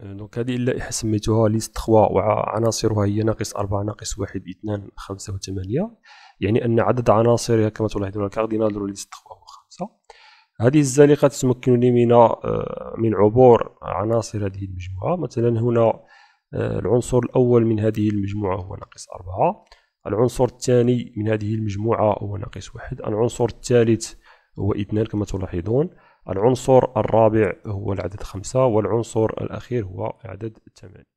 أه، دونك هذه اللائحه سميتها ليست 3 وعناصرها هي ناقص 4 ناقص 1 2 5 و 8 يعني ان عدد عناصرها كما تلاحظون كاردينال ليست 3 هو 5 هذه الزلقه تمكنني من أه، من عبور عناصر هذه المجموعه مثلا هنا أه، العنصر الاول من هذه المجموعه هو ناقص 4 العنصر الثاني من هذه المجموعه هو ناقص 1 العنصر الثالث هو اثنان كما تلاحظون العنصر الرابع هو العدد خمسة والعنصر الأخير هو عدد ثمانية